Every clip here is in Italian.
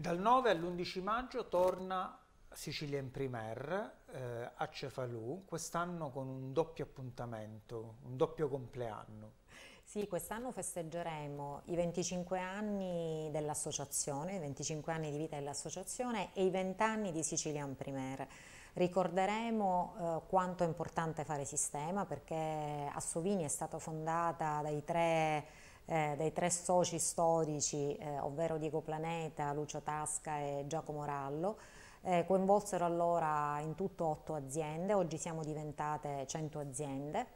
Dal 9 all'11 maggio torna Sicilia in Primaire eh, a Cefalù, quest'anno con un doppio appuntamento, un doppio compleanno. Sì, quest'anno festeggeremo i 25 anni dell'associazione, i 25 anni di vita dell'associazione e i 20 anni di Sicilia in Primaire. Ricorderemo eh, quanto è importante fare sistema perché a Sovini è stata fondata dai tre eh, dai tre soci storici, eh, ovvero Diego Planeta, Lucio Tasca e Giacomo Rallo. Eh, coinvolsero allora in tutto otto aziende, oggi siamo diventate 100 aziende.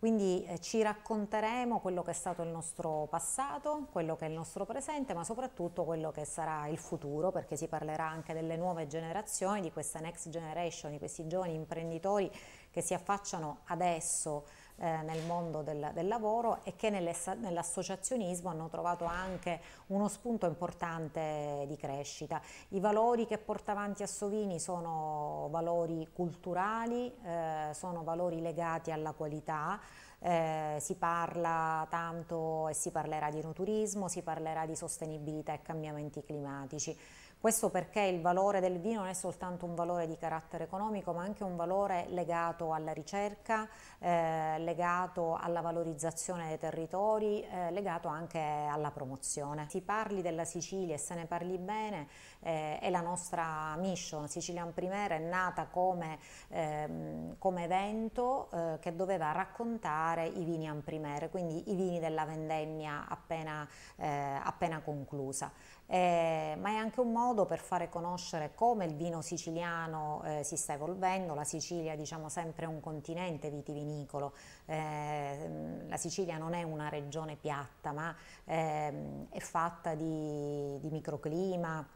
Quindi eh, ci racconteremo quello che è stato il nostro passato, quello che è il nostro presente, ma soprattutto quello che sarà il futuro, perché si parlerà anche delle nuove generazioni, di questa next generation, di questi giovani imprenditori che si affacciano adesso eh, nel mondo del, del, lavoro e che nell'associazionismo hanno trovato anche uno spunto importante di crescita. I valori che porta avanti Assovini sono valori culturali, eh, sono valori legati alla qualità, eh, si parla tanto e si parlerà di enoturismo, si parlerà di sostenibilità e cambiamenti climatici. Questo perché il valore del vino non è soltanto un valore di carattere economico, ma anche un valore legato alla ricerca, eh, legato alla valorizzazione dei territori, eh, legato anche alla promozione. Si parli della Sicilia e se ne parli bene, eh, è la nostra mission. Sicilian Primera è nata come, ehm, come evento eh, che doveva raccontare i vini en primere, quindi i vini della vendemmia appena, eh, appena conclusa. Eh, ma è anche un modo modo per fare conoscere come il vino siciliano eh, si sta evolvendo, la Sicilia diciamo, sempre un continente vitivinicolo, eh, la Sicilia non è una regione piatta ma eh, è fatta di, di microclima,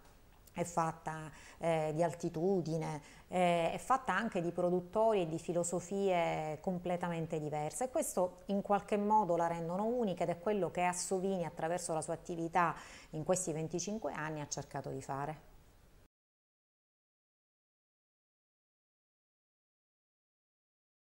è fatta eh, di altitudine, eh, è fatta anche di produttori e di filosofie completamente diverse e questo in qualche modo la rendono unica ed è quello che Assovini attraverso la sua attività in questi 25 anni ha cercato di fare.